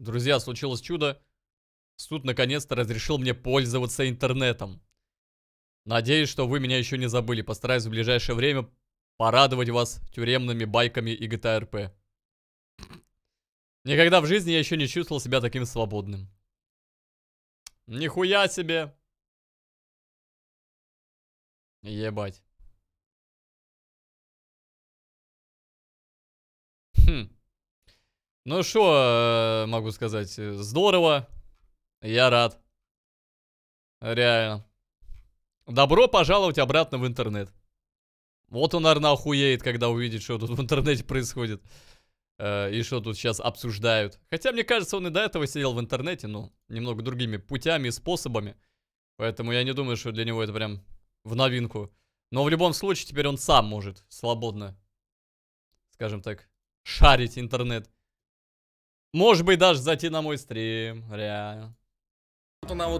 Друзья, случилось чудо. Суд наконец-то разрешил мне пользоваться интернетом. Надеюсь, что вы меня еще не забыли. Постараюсь в ближайшее время порадовать вас тюремными байками и ГТРП. Никогда в жизни я еще не чувствовал себя таким свободным. Нихуя себе! Ебать. Хм. Ну что э, могу сказать? Э, здорово. Я рад. Реально. Добро пожаловать обратно в интернет. Вот он, наверное, охуеет, когда увидит, что тут в интернете происходит. Э, и что тут сейчас обсуждают. Хотя, мне кажется, он и до этого сидел в интернете, но ну, немного другими путями и способами. Поэтому я не думаю, что для него это прям в новинку. Но в любом случае, теперь он сам может свободно, скажем так, шарить интернет. Может быть, даже зайти на мой стрим, реально. Вот она вот